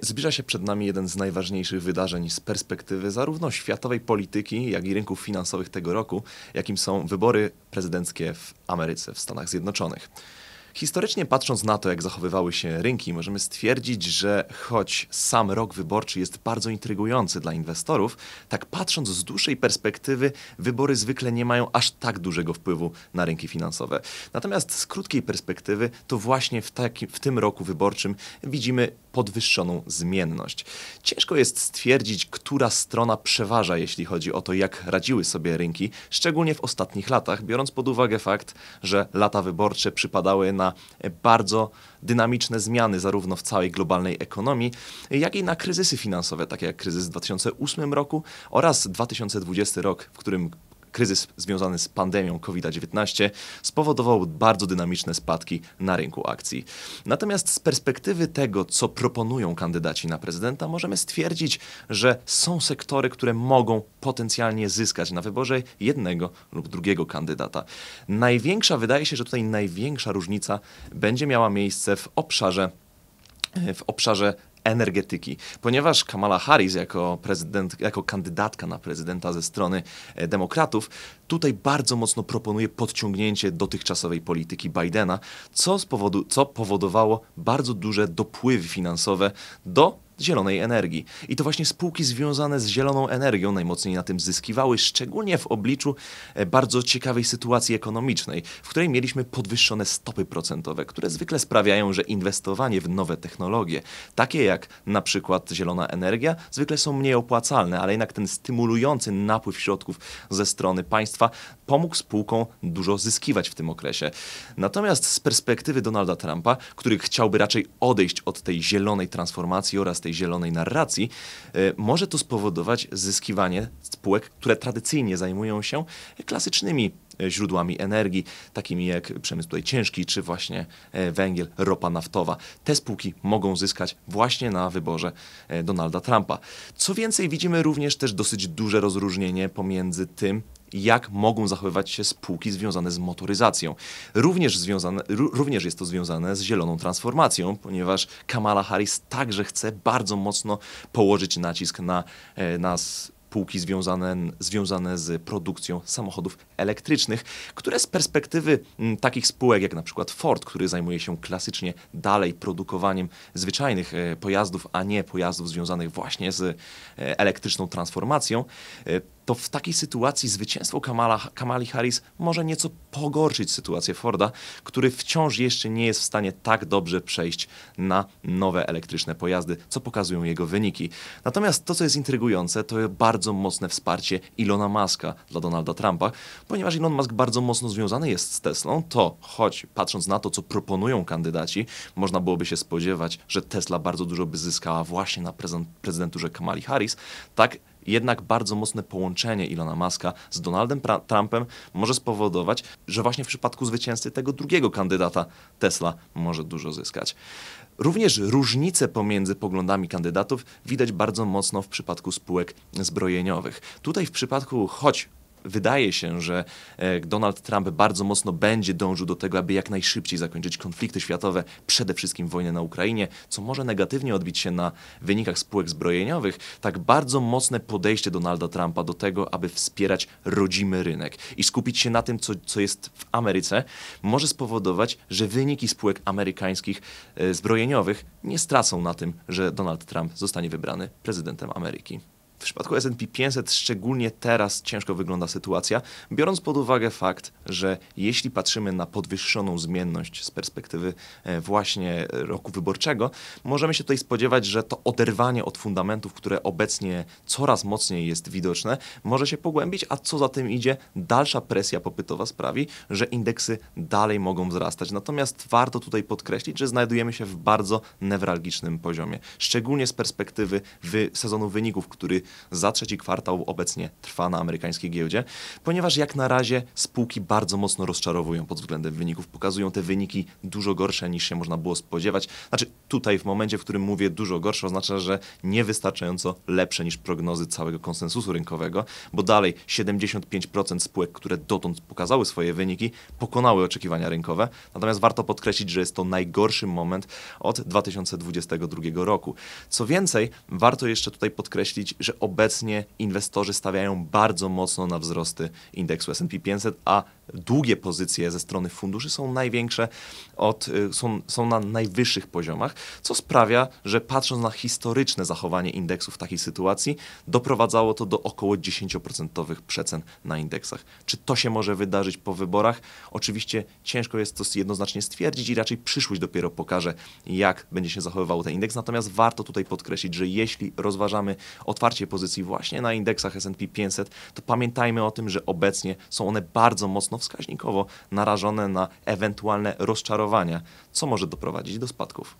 Zbliża się przed nami jeden z najważniejszych wydarzeń z perspektywy zarówno światowej polityki, jak i rynków finansowych tego roku, jakim są wybory prezydenckie w Ameryce, w Stanach Zjednoczonych. Historycznie patrząc na to, jak zachowywały się rynki, możemy stwierdzić, że choć sam rok wyborczy jest bardzo intrygujący dla inwestorów, tak patrząc z dłuższej perspektywy, wybory zwykle nie mają aż tak dużego wpływu na rynki finansowe. Natomiast z krótkiej perspektywy, to właśnie w, taki, w tym roku wyborczym widzimy podwyższoną zmienność. Ciężko jest stwierdzić, która strona przeważa, jeśli chodzi o to, jak radziły sobie rynki, szczególnie w ostatnich latach, biorąc pod uwagę fakt, że lata wyborcze przypadały na bardzo dynamiczne zmiany zarówno w całej globalnej ekonomii, jak i na kryzysy finansowe, takie jak kryzys w 2008 roku oraz 2020 rok, w którym kryzys związany z pandemią COVID-19 spowodował bardzo dynamiczne spadki na rynku akcji. Natomiast z perspektywy tego, co proponują kandydaci na prezydenta, możemy stwierdzić, że są sektory, które mogą potencjalnie zyskać na wyborze jednego lub drugiego kandydata. Największa, wydaje się, że tutaj największa różnica będzie miała miejsce w obszarze w obszarze energetyki. Ponieważ Kamala Harris jako, prezydent, jako kandydatka na prezydenta ze strony e, demokratów tutaj bardzo mocno proponuje podciągnięcie dotychczasowej polityki Bidena, co, spowodu, co powodowało bardzo duże dopływy finansowe do zielonej energii. I to właśnie spółki związane z zieloną energią najmocniej na tym zyskiwały, szczególnie w obliczu e, bardzo ciekawej sytuacji ekonomicznej, w której mieliśmy podwyższone stopy procentowe, które zwykle sprawiają, że inwestowanie w nowe technologie, takie jak na przykład zielona energia, zwykle są mniej opłacalne, ale jednak ten stymulujący napływ środków ze strony państwa pomógł spółkom dużo zyskiwać w tym okresie. Natomiast z perspektywy Donalda Trumpa, który chciałby raczej odejść od tej zielonej transformacji oraz tej tej zielonej narracji, e, może to spowodować zyskiwanie spółek, które tradycyjnie zajmują się klasycznymi e, źródłami energii, takimi jak przemysł tutaj ciężki, czy właśnie e, węgiel, ropa naftowa. Te spółki mogą zyskać właśnie na wyborze Donalda Trumpa. Co więcej, widzimy również też dosyć duże rozróżnienie pomiędzy tym, jak mogą zachowywać się spółki związane z motoryzacją. Również, związane, również jest to związane z zieloną transformacją, ponieważ Kamala Harris także chce bardzo mocno położyć nacisk na, e, nas spółki związane, związane z produkcją samochodów elektrycznych, które z perspektywy takich spółek jak na przykład Ford, który zajmuje się klasycznie dalej produkowaniem zwyczajnych e, pojazdów, a nie pojazdów związanych właśnie z e, elektryczną transformacją, to w takiej sytuacji zwycięstwo Kamala, Kamali Harris może nieco pogorszyć sytuację Forda, który wciąż jeszcze nie jest w stanie tak dobrze przejść na nowe elektryczne pojazdy, co pokazują jego wyniki. Natomiast to, co jest intrygujące, to bardzo mocne wsparcie Ilona Muska dla Donalda Trumpa, ponieważ Elon Musk bardzo mocno związany jest z Teslą, to choć patrząc na to, co proponują kandydaci, można byłoby się spodziewać, że Tesla bardzo dużo by zyskała właśnie na prezydenturze Kamali Harris, tak jednak bardzo mocne połączenie Ilona Maska z Donaldem pra Trumpem może spowodować, że właśnie w przypadku zwycięzcy tego drugiego kandydata Tesla może dużo zyskać. Również różnice pomiędzy poglądami kandydatów widać bardzo mocno w przypadku spółek zbrojeniowych. Tutaj w przypadku choć wydaje się, że e, Donald Trump bardzo mocno będzie dążył do tego, aby jak najszybciej zakończyć konflikty światowe, przede wszystkim wojnę na Ukrainie, co może negatywnie odbić się na wynikach spółek zbrojeniowych, tak bardzo mocne podejście Donalda Trumpa do tego, aby wspierać rodzimy rynek i skupić się na tym, co, co jest w Ameryce, może spowodować, że wyniki spółek amerykańskich e, zbrojeniowych nie stracą na tym, że Donald Trump zostanie wybrany prezydentem Ameryki. W przypadku S&P 500 szczególnie teraz ciężko wygląda sytuacja, biorąc pod uwagę fakt, że jeśli patrzymy na podwyższoną zmienność z perspektywy e, właśnie roku wyborczego, możemy się tutaj spodziewać, że to oderwanie od fundamentów, które obecnie coraz mocniej jest widoczne, może się pogłębić, a co za tym idzie, dalsza presja popytowa sprawi, że indeksy dalej mogą wzrastać. Natomiast warto tutaj podkreślić, że znajdujemy się w bardzo newralgicznym poziomie, szczególnie z perspektywy wy sezonu wyników, który za trzeci kwartał obecnie trwa na amerykańskiej giełdzie, ponieważ jak na razie spółki bardzo mocno rozczarowują pod względem wyników. Pokazują te wyniki dużo gorsze niż się można było spodziewać. Znaczy tutaj w momencie, w którym mówię dużo gorsze, oznacza, że niewystarczająco lepsze niż prognozy całego konsensusu rynkowego, bo dalej 75% spółek, które dotąd pokazały swoje wyniki, pokonały oczekiwania rynkowe. Natomiast warto podkreślić, że jest to najgorszy moment od 2022 roku. Co więcej, warto jeszcze tutaj podkreślić, że obecnie inwestorzy stawiają bardzo mocno na wzrosty indeksu S&P 500, a długie pozycje ze strony funduszy są największe, od, y, są, są na najwyższych poziomach, co sprawia, że patrząc na historyczne zachowanie indeksu w takiej sytuacji, doprowadzało to do około 10% przecen na indeksach. Czy to się może wydarzyć po wyborach? Oczywiście ciężko jest to jednoznacznie stwierdzić i raczej przyszłość dopiero pokaże, jak będzie się zachowywał ten indeks. Natomiast warto tutaj podkreślić, że jeśli rozważamy otwarcie pozycji właśnie na indeksach S&P 500, to pamiętajmy o tym, że obecnie są one bardzo mocno wskaźnikowo narażone na ewentualne rozczarowania, co może doprowadzić do spadków.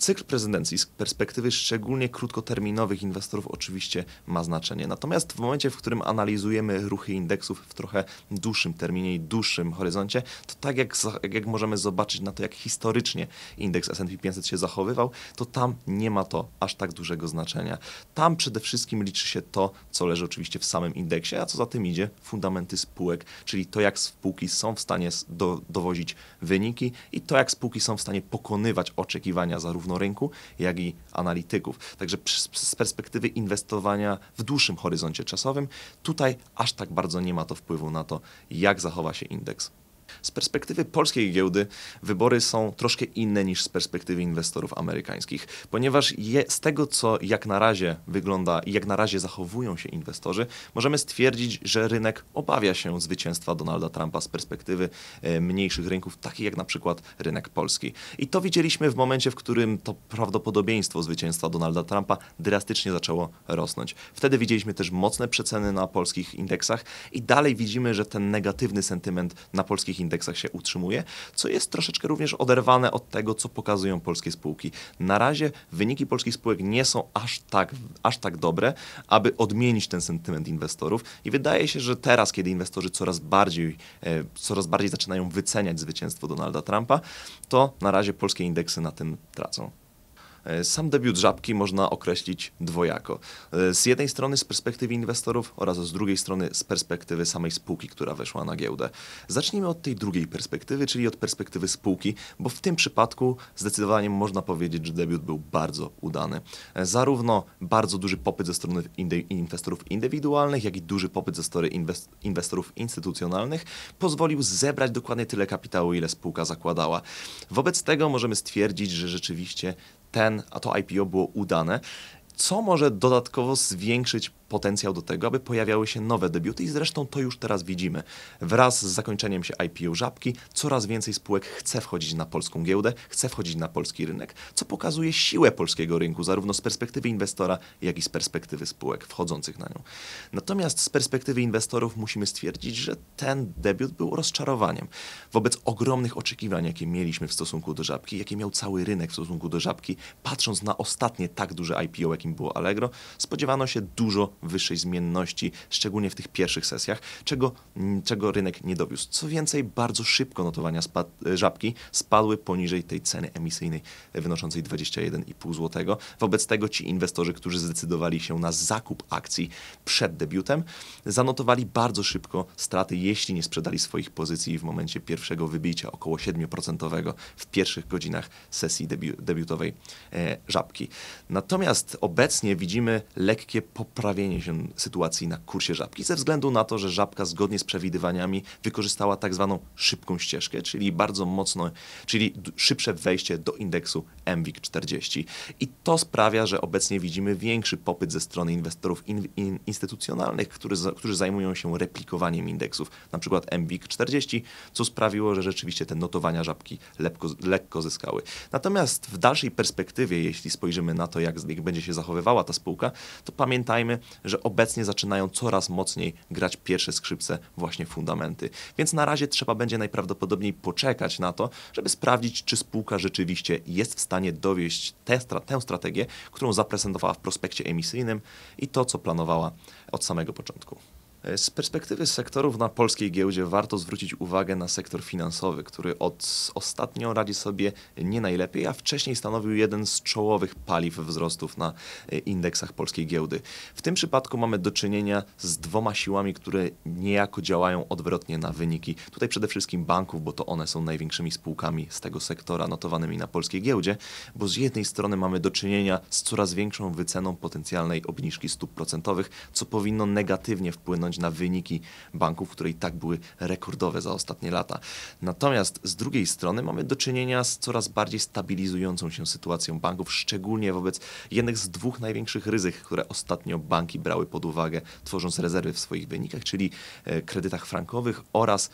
Cykl prezydencji z perspektywy szczególnie krótkoterminowych inwestorów oczywiście ma znaczenie. Natomiast w momencie, w którym analizujemy ruchy indeksów w trochę dłuższym terminie i dłuższym horyzoncie, to tak jak, jak możemy zobaczyć na to, jak historycznie indeks S&P 500 się zachowywał, to tam nie ma to aż tak dużego znaczenia. Tam przede wszystkim liczy się to, co leży oczywiście w samym indeksie, a co za tym idzie fundamenty spółek, czyli to, jak spółki są w stanie do, dowozić wyniki i to, jak spółki są w stanie pokonywać oczekiwania zarówno zarówno rynku, jak i analityków. Także z perspektywy inwestowania w dłuższym horyzoncie czasowym, tutaj aż tak bardzo nie ma to wpływu na to, jak zachowa się indeks. Z perspektywy polskiej giełdy wybory są troszkę inne niż z perspektywy inwestorów amerykańskich, ponieważ je, z tego, co jak na razie wygląda i jak na razie zachowują się inwestorzy, możemy stwierdzić, że rynek obawia się zwycięstwa Donalda Trumpa z perspektywy e, mniejszych rynków, takich jak na przykład rynek polski. I to widzieliśmy w momencie, w którym to prawdopodobieństwo zwycięstwa Donalda Trumpa drastycznie zaczęło rosnąć. Wtedy widzieliśmy też mocne przeceny na polskich indeksach i dalej widzimy, że ten negatywny sentyment na polskich indeksach indeksach się utrzymuje, co jest troszeczkę również oderwane od tego, co pokazują polskie spółki. Na razie wyniki polskich spółek nie są aż tak, aż tak dobre, aby odmienić ten sentyment inwestorów i wydaje się, że teraz, kiedy inwestorzy coraz bardziej, e, coraz bardziej zaczynają wyceniać zwycięstwo Donalda Trumpa, to na razie polskie indeksy na tym tracą. E, sam debiut Żabki można określić dwojako. E, z jednej strony z perspektywy inwestorów oraz z drugiej strony z perspektywy samej spółki, która weszła na giełdę. Zacznijmy od tej drugiej perspektywy, czyli od perspektywy spółki, bo w tym przypadku zdecydowanie można powiedzieć, że debiut był bardzo udany. E, zarówno bardzo duży popyt ze strony inwestorów indywidualnych, jak i duży popyt ze strony inwestorów instytucjonalnych pozwolił zebrać dokładnie tyle kapitału, ile spółka zakładała. Wobec tego możemy stwierdzić, że rzeczywiście ten, a to IPO było udane, co może dodatkowo zwiększyć potencjał do tego, aby pojawiały się nowe debiuty i zresztą to już teraz widzimy. Wraz z zakończeniem się IPO Żabki coraz więcej spółek chce wchodzić na polską giełdę, chce wchodzić na polski rynek, co pokazuje siłę polskiego rynku zarówno z perspektywy inwestora, jak i z perspektywy spółek wchodzących na nią. Natomiast z perspektywy inwestorów musimy stwierdzić, że ten debiut był rozczarowaniem. Wobec ogromnych oczekiwań, jakie mieliśmy w stosunku do Żabki, jakie miał cały rynek w stosunku do Żabki, patrząc na ostatnie tak duże IPO, jakim było Allegro, spodziewano się dużo wyższej zmienności, szczególnie w tych pierwszych sesjach, czego, mm, czego rynek nie dowiózł. Co więcej, bardzo szybko notowania spad e, żabki spadły poniżej tej ceny emisyjnej e, wynoszącej 21,5 zł. Wobec tego ci inwestorzy, którzy zdecydowali się na zakup akcji przed debiutem, zanotowali bardzo szybko straty, jeśli nie sprzedali swoich pozycji w momencie pierwszego wybicia około 7% w pierwszych godzinach sesji debiutowej e, żabki. Natomiast obecnie widzimy lekkie poprawienie poprawienie się sytuacji na kursie żabki, ze względu na to, że żabka zgodnie z przewidywaniami wykorzystała tak zwaną szybką ścieżkę, czyli bardzo mocno, czyli szybsze wejście do indeksu MWIG40. I to sprawia, że obecnie widzimy większy popyt ze strony inwestorów in, in, instytucjonalnych, który, którzy zajmują się replikowaniem indeksów, na przykład MWIG40, co sprawiło, że rzeczywiście te notowania żabki lepko, lekko zyskały. Natomiast w dalszej perspektywie, jeśli spojrzymy na to, jak, jak będzie się zachowywała ta spółka, to pamiętajmy, że obecnie zaczynają coraz mocniej grać pierwsze skrzypce, właśnie fundamenty. Więc na razie trzeba będzie najprawdopodobniej poczekać na to, żeby sprawdzić, czy spółka rzeczywiście jest w stanie dowieść tę, tę strategię, którą zaprezentowała w prospekcie emisyjnym i to, co planowała od samego początku. Z perspektywy sektorów na polskiej giełdzie warto zwrócić uwagę na sektor finansowy, który od ostatnio radzi sobie nie najlepiej, a wcześniej stanowił jeden z czołowych paliw wzrostów na e, indeksach polskiej giełdy. W tym przypadku mamy do czynienia z dwoma siłami, które niejako działają odwrotnie na wyniki. Tutaj przede wszystkim banków, bo to one są największymi spółkami z tego sektora notowanymi na polskiej giełdzie, bo z jednej strony mamy do czynienia z coraz większą wyceną potencjalnej obniżki stóp procentowych, co powinno negatywnie wpłynąć wpłynąć na wyniki banków, które i tak były rekordowe za ostatnie lata. Natomiast z drugiej strony mamy do czynienia z coraz bardziej stabilizującą się sytuacją banków, szczególnie wobec jednych z dwóch największych ryzyk, które ostatnio banki brały pod uwagę, tworząc rezerwy w swoich wynikach, czyli e, kredytach frankowych oraz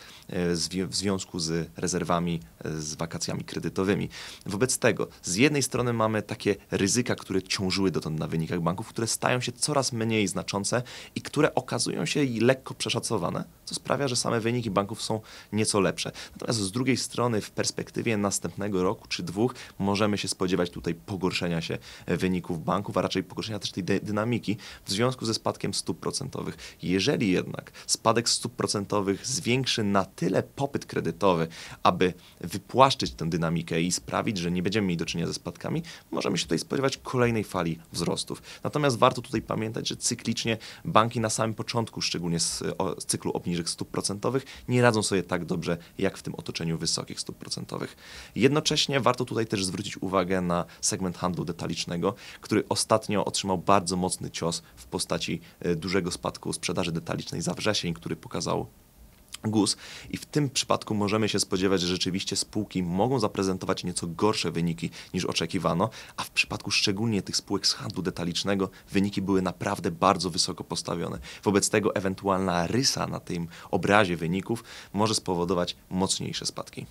e, w związku z rezerwami e, z wakacjami kredytowymi. Wobec tego, z jednej strony mamy takie ryzyka, które ciążyły dotąd na wynikach banków, które stają się coraz mniej znaczące i które okazują się i lekko przeszacowane, co sprawia, że same wyniki banków są nieco lepsze. Natomiast z drugiej strony w perspektywie następnego roku czy dwóch możemy się spodziewać tutaj pogorszenia się wyników banków, a raczej pogorszenia też tej dynamiki w związku ze spadkiem stóp procentowych. Jeżeli jednak spadek stóp procentowych zwiększy na tyle popyt kredytowy, aby wypłaszczyć tę dynamikę i sprawić, że nie będziemy mieli do czynienia ze spadkami, możemy się tutaj spodziewać kolejnej fali wzrostów. Natomiast warto tutaj pamiętać, że cyklicznie banki na samym początku, szczególnie szczególnie z, o, z cyklu obniżek stóp procentowych, nie radzą sobie tak dobrze jak w tym otoczeniu wysokich stóp procentowych. Jednocześnie warto tutaj też zwrócić uwagę na segment handlu detalicznego, który ostatnio otrzymał bardzo mocny cios w postaci e, dużego spadku sprzedaży detalicznej za wrzesień, który pokazał GUS i w tym przypadku możemy się spodziewać, że rzeczywiście spółki mogą zaprezentować nieco gorsze wyniki niż oczekiwano, a w przypadku szczególnie tych spółek z handlu detalicznego wyniki były naprawdę bardzo wysoko postawione. Wobec tego ewentualna rysa na tym obrazie wyników może spowodować mocniejsze spadki.